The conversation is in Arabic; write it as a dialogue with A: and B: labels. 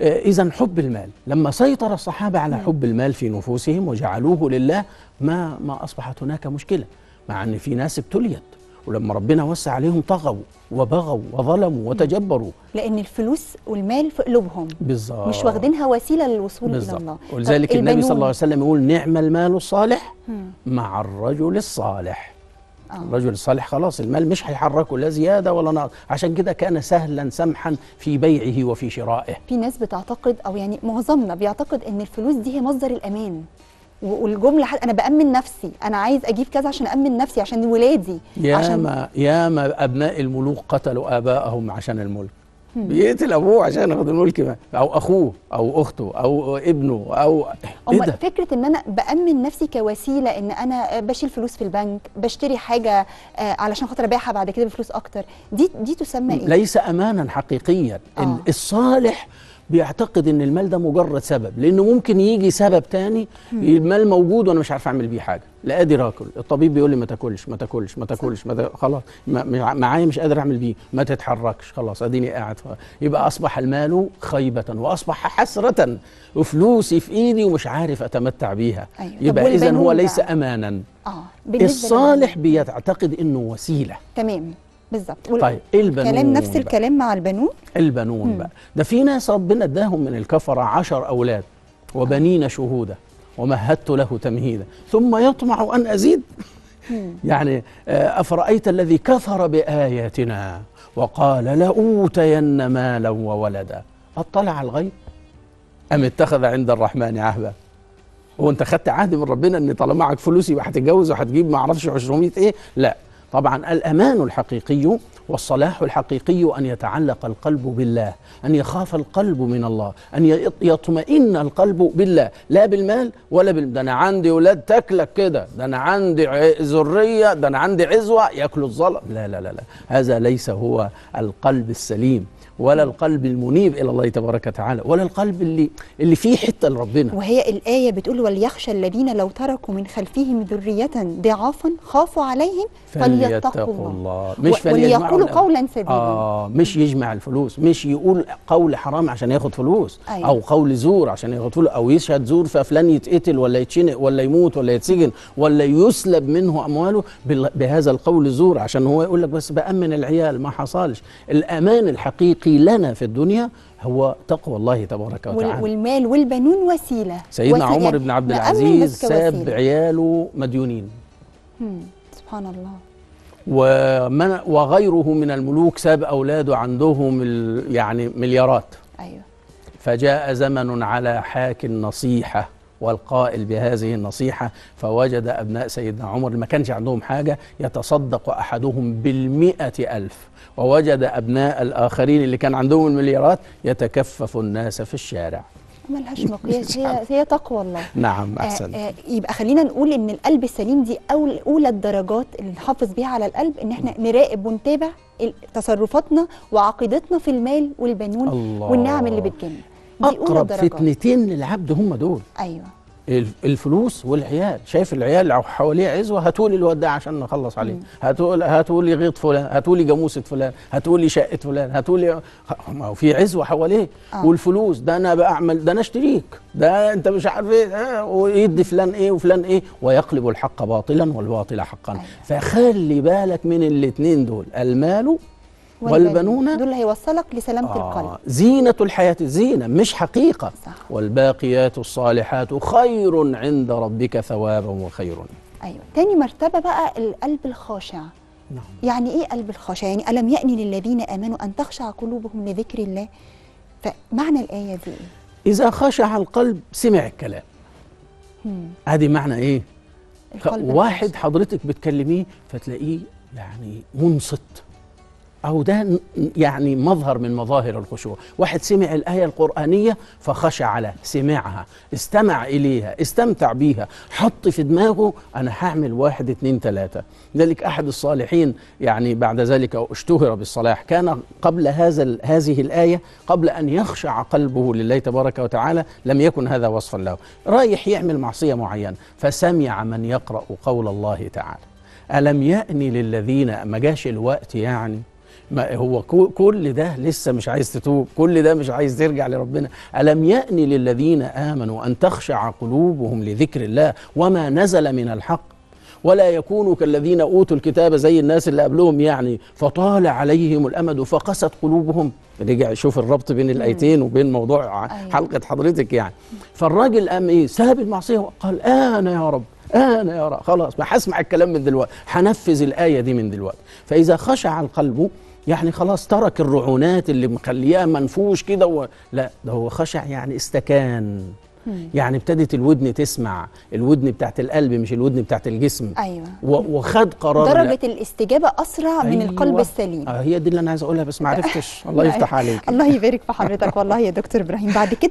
A: آه، إذا حب المال لما سيطر الصحابة على حب المال في نفوسهم وجعلوه لله ما ما أصبحت هناك مشكلة مع أن في ناس ابتليت ولما ربنا وسع عليهم طغوا وبغوا وظلموا وتجبروا
B: لان الفلوس والمال في قلوبهم
A: بالظبط مش
B: واخدينها وسيله للوصول بالزبط. الى الله ولذلك النبي صلى الله عليه
A: وسلم يقول نعم المال الصالح مع الرجل الصالح الرجل آه. الصالح خلاص المال مش هيحركه لا زياده ولا نقص عشان كده كان سهلا سمحا في بيعه وفي شرائه
B: في ناس بتعتقد او يعني معظمنا بيعتقد ان الفلوس دي هي مصدر الامان والجمله انا بامن نفسي انا عايز اجيب كذا عشان امن نفسي عشان ولادي ياما عشان
A: ياما ابناء الملوك قتلوا ابائهم عشان الملك بيقتل ابوه عشان ياخد الملك او اخوه او اخته او ابنه او
B: ايه ده؟ فكره ان انا بامن نفسي كوسيله ان انا بشيل فلوس في البنك بشتري حاجه آه، علشان خاطر ابيعها بعد كده بفلوس اكتر دي دي تسمى ايه؟ ليس
A: امانا حقيقيا آه. الصالح بيعتقد ان المال ده مجرد سبب لانه ممكن يجي سبب تاني المال موجود وانا مش عارف اعمل بيه حاجه لا قادر اكل الطبيب بيقول لي ما تاكلش ما تاكلش ما تاكلش ما خلاص معايا مش قادر اعمل بيه ما تتحركش خلاص اديني قاعد يبقى اصبح المال خيبه واصبح حسره وفلوسي في ايدي ومش عارف اتمتع بيها أيوة. يبقى اذا هو ليس امانا
B: آه. الصالح
A: بيعتقد انه وسيله
B: تمام بالظبط طيب
A: ايه البنون كلام نفس بقى.
B: الكلام مع البنون
A: البنون مم. بقى ده في ناس ربنا اداهم من الكفره عشر اولاد وبنين شهودا ومهدت له تمهيدا ثم يطمع ان ازيد يعني آه، افرايت الذي كفر باياتنا وقال لاوتين مالا وولدا اطلع الغيب ام اتخذ عند الرحمن عهدا هو انت خدت عهد من ربنا ان طالما معك فلوس يبقى هتتجوز وهتجيب ما اعرفش 200 ايه لا طبعا الأمان الحقيقي والصلاح الحقيقي أن يتعلق القلب بالله أن يخاف القلب من الله أن يطمئن القلب بالله لا بالمال ولا بالمال ده أنا عندي ولاد تاكلك كده ده أنا عندي ذرية ده أنا عندي عزوة يأكلوا الظلم لا لا لا لا هذا ليس هو القلب السليم ولا القلب المنيب الى الله تبارك وتعالى ولا القلب اللي اللي فيه حته لربنا
B: وهي الايه بتقول وليخشى الذين لو تركوا من خلفهم ذريه ضعافا خافوا عليهم فليتقوا الله,
A: الله. مش فليتقوا يقول قولا سديدا اه مش يجمع الفلوس مش يقول قول حرام عشان ياخد فلوس أيوة. او قول زور عشان ياخد فلوس او يشهد زور ففلان يتقتل ولا يتشنق ولا يموت ولا يتسجن ولا يسلب منه امواله بهذا القول زور عشان هو يقول لك بس بامن العيال ما حصلش الامان الحقيقي لنا في الدنيا هو تقوى الله تبارك وتعالى
B: والمال والبنون وسيله سيدنا وسيلة. عمر بن عبد العزيز ساب
A: عياله مديونين سبحان الله ومن وغيره من الملوك ساب أولاده عندهم يعني مليارات أيوة. فجاء زمن على حاك النصيحة والقائل بهذه النصيحة فوجد أبناء سيدنا عمر ما كانش عندهم حاجة يتصدق أحدهم بالمئة ألف ووجد أبناء الآخرين اللي كان عندهم المليارات يتكفف الناس في الشارع
B: ملهاش مقياس هي هي تقوى الله
A: نعم آه، احسن آآ آه،
B: آآ يبقى خلينا نقول ان القلب السليم دي اول اولى الدرجات اللي نحافظ بيها على القلب ان احنا نراقب ونتابع تصرفاتنا وعقيدتنا في المال والبنون الله والنعم اللي بتجينا اقرب فتنتين
A: للعبد هم دول ايوه الفلوس والعيال شايف العيال اللي حواليه عزوه هاتوا لي الواد ده عشان نخلص عليه هاتوا هاتوا لي غيط فلان هاتوا لي جاموسه فلان هاتوا لي شقه فلان هاتوا لي ما هو في عزوه حواليه آه. والفلوس ده انا بعمل ده انا اشتريك ده انت مش عارف ايه آه، ويدي فلان ايه وفلان ايه ويقلب الحق باطلا والباطل حقا آه. فخلي بالك من الاثنين دول المال
B: والبنون دول هيوصلك لسلامة آه القلب
A: زينة الحياة زينة مش حقيقة صح. والباقيات الصالحات خير عند ربك ثوابا وخير
B: أيوة تاني مرتبة بقى القلب الخاشع نعم. يعني إيه قلب الخاشع يعني ألم يأني للذين آمنوا أن تخشع قلوبهم لذكر الله فمعنى الآية دي إيه؟
A: إذا خشع القلب سمع الكلام ادي معنى ايه واحد حضرتك بتكلميه فتلاقيه يعني منصت أو ده يعني مظهر من مظاهر الخشوع واحد سمع الآية القرآنية فخشع على سمعها استمع إليها استمتع بيها حط في دماغه أنا هعمل واحد اتنين تلاتة ذلك أحد الصالحين يعني بعد ذلك اشتهر بالصلاح كان قبل هذا هذه الآية قبل أن يخشع قلبه لله تبارك وتعالى لم يكن هذا وصفا له رايح يعمل معصية معينة فسمع من يقرأ قول الله تعالى ألم يأني للذين ما جاش الوقت يعني ما هو كل ده لسه مش عايز تتوب كل ده مش عايز ترجع لربنا ألم يأن للذين آمنوا أن تخشع قلوبهم لذكر الله وما نزل من الحق ولا يكونوا كالذين اوتوا الكتاب زي الناس اللي قبلهم يعني فطال عليهم الامد فقست قلوبهم رجع شوف الربط بين الايتين وبين موضوع أيوة. حلقه حضرتك يعني فالراجل قام ايه ساب المعصيه وقال انا يا رب انا يا رب خلاص ما هسمع الكلام من دلوقتي هنفذ الايه دي من دلوقتي فاذا خشع القلب يعني خلاص ترك الرعونات اللي مخلياه منفوش كده و... لا ده هو خشع يعني استكان يعني ابتدت الودن تسمع الودن بتاعت القلب مش الودن بتاعت الجسم ايوه وخد قرار درجه
B: لا. الاستجابه اسرع أيوة. من القلب السليم
A: آه هي دي اللي انا عايز اقولها بس ما عرفتش الله يفتح عليك
B: الله يبارك في حضرتك والله يا دكتور ابراهيم بعد كده